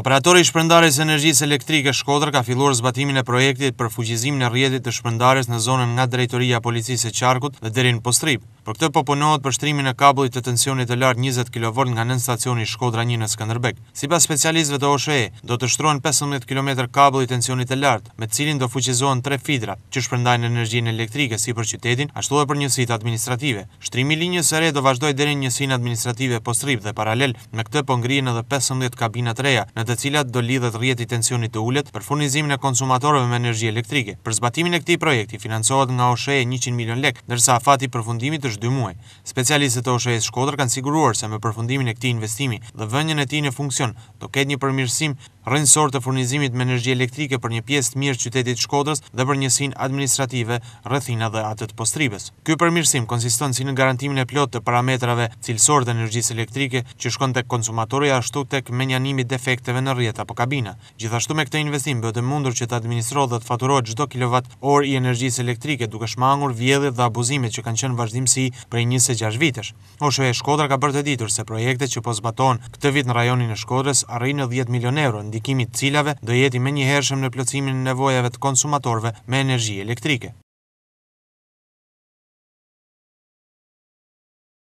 Operatori i shpërndarjes energjisë elektrike Shkodër ka filluar zbatimin e projektit për fuqizimin e rrjetit të shpërndarjes në zonën nga drejtoria e policisë së Qarkut dhe deri në Postrip. Për këtë po punohet për shtrimin e kabullit të tensionit të lartë 20 kV nga nën stacioni Shkodra 1 në Skënderbeg. Sipas specialistëve të OSHE, do të shtrohen 15 km të tensionit të lartë, me cilin do fuqizohen 3 fidra që shpërndajnë energjinë elektrike sipër qytetin, ashtu edhe për njësitë administrative. Shtrimi i linjës së re do vazhdojë deri në njësinë administrative postrip dhe paralel. Me këtë po ngrihen edhe 15 kabina të reja, në të cilat do lidhet rrjeti tensionit të ulët për furnizimin e konsumatorëve me energji elektrike. Për zbatimin e këtij projekti financohet nga OSHE 100 milion lekë, ndërsa afati i përfundimit 2 muaj. Specialistët të OSHE Shkodër kanë siguruar se me përfundimin e këtij investimi dhe vënien e tij në funksion do ketë një përmirësim rrënjësor të furnizimit me energji elektrike për një pjesë të mirë të qytetit Shkodrës dhe për njësinë administrative, rrethina dhe atë të postribës. Ky përmirësim konsiston si në garantimin e plotë të parametrave cilësor të energjisë elektrike që shkon tek konsumatorja ashtu tek menjanimi defekteve në rrjet apo kabina. Gjithashtu me këtë investim bëhet e mundur që të administrohet dhe të faturohet çdo kilovat orë i energjisë elektrike duke shmangur vjedhjet dhe abuzimet që kanë qenë vazhdimsi prej 26 vitesh. Osho e Shkodra ka bërë të ditur se projekte që po këtë vit në rajonin e Shkodrës arrin në 10 milion euro, ndikimit cilave do jeti me një hershëm në plëcimin në nevojave të konsumatorve me energji elektrike.